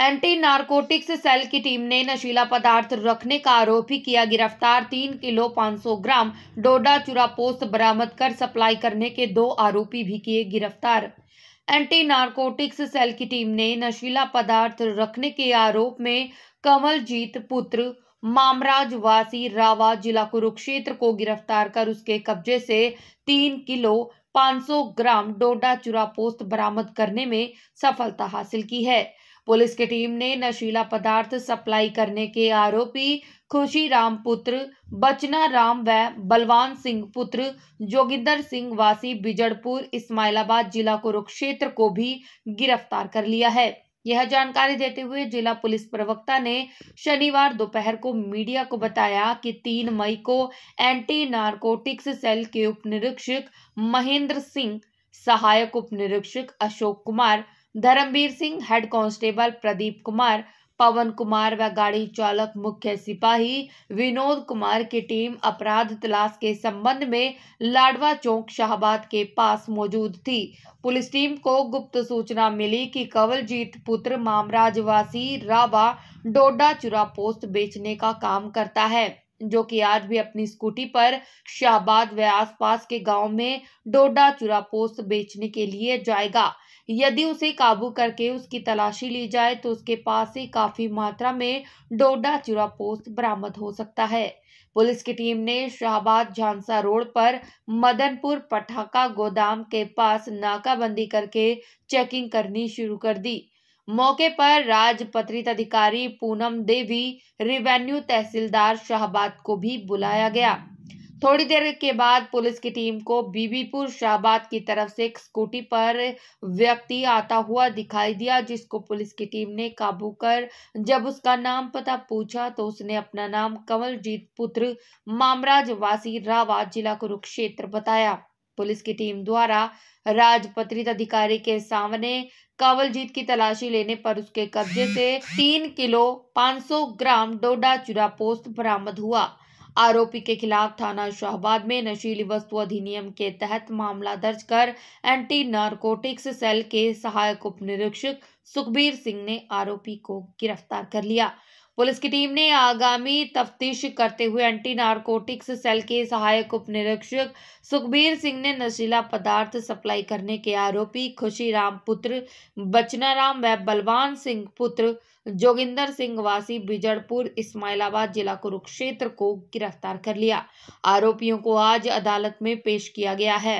anti narcotics cell की team ने नशीला पदार्थ रखने का आरोपी किया गिरफ्तार तीन किलो पाँच सौ ग्राम डोडा चुरा पोस्ट बरामद कर सप्लाई करने के दो आरोपी भी किए गिरफ्तार एंटी नारकोटिक्स सेल की टीम ने नशीला पदार्थ रखने के आरोप में कमलजीत पुत्र मामराज वासी रावा जिला कुरुक्षेत्र को गिरफ्तार कर उसके कब्जे से तीन किलो 500 ग्राम डोडा चुरा पोस्त बरामद करने में सफलता हासिल की है पुलिस की टीम ने नशीला पदार्थ सप्लाई करने के आरोपी खुशी राम पुत्र बचना राम व बलवान सिंह पुत्र जोगिंदर सिंह वासी बिजड़पुर इस्माइलाबाद जिला कुरुक्षेत्र को भी गिरफ्तार कर लिया है यह जानकारी देते हुए जिला पुलिस प्रवक्ता ने शनिवार दोपहर को मीडिया को बताया कि तीन मई को एंटी नारकोटिक्स सेल के उपनिरीक्षक महेंद्र सिंह सहायक उपनिरीक्षक अशोक कुमार धर्मवीर सिंह हेड कांस्टेबल प्रदीप कुमार पवन कुमार व गाड़ी चालक मुख्य सिपाही विनोद कुमार की टीम अपराध तलाश के संबंध में लाडवा चौक शाहबाद के पास मौजूद थी पुलिस टीम को गुप्त सूचना मिली कि कवलजीत पुत्र मामराज वासी रावा डोडा चुरा पोस्ट बेचने का काम करता है जो कि आज भी अपनी स्कूटी पर शाहबाद व आसपास के गांव में डोडा चुरा पोस्ट बेचने के लिए जाएगा यदि उसे काबू करके उसकी तलाशी ली जाए तो उसके पास से काफ़ी मात्रा में डोडा चुरा पोस्त बरामद हो सकता है पुलिस की टीम ने शाहबाद झांसा रोड पर मदनपुर पटाखा गोदाम के पास नाकाबंदी करके चेकिंग करनी शुरू कर दी मौके पर राजपत्रित अधिकारी पूनम देवी रिवेन्यू तहसीलदार शाहबाद को भी बुलाया गया थोड़ी देर के बाद पुलिस की टीम को बीबीपुर शाहबाद की तरफ से एक स्कूटी पर व्यक्ति आता हुआ दिखाई दिया जिसको पुलिस की टीम ने काबू कर जब उसका नाम पता पूछा तो उसने अपना नाम कंवलजीत पुत्र मामराज वासी रावा जिला कुरुक्षेत्र बताया पुलिस की टीम द्वारा राजपत्रित अधिकारी के सामने कावलजीत की तलाशी लेने पर उसके कब्जे से तीन किलो पांच सौ ग्राम डोडा चुरा पोस्त बरामद हुआ आरोपी के खिलाफ थाना शाहबाद में नशीली वस्तु अधिनियम के तहत मामला दर्ज कर एंटी नारकोटिक्स सेल के सहायक उप निरीक्षक सुखबीर सिंह ने आरोपी को गिरफ्तार कर लिया पुलिस की टीम ने आगामी तफ्तीश करते हुए एंटी नारकोटिक्स सेल के सहायक उप निरीक्षक सुखबीर सिंह ने नशीला पदार्थ सप्लाई करने के आरोपी खुशी राम पुत्र बचना राम व बलवान सिंह पुत्र जोगिंदर सिंह वासी बिजड़पुर इस्माइलाबाद जिला कुरुक्षेत्र को गिरफ्तार कर लिया आरोपियों को आज अदालत में पेश किया गया है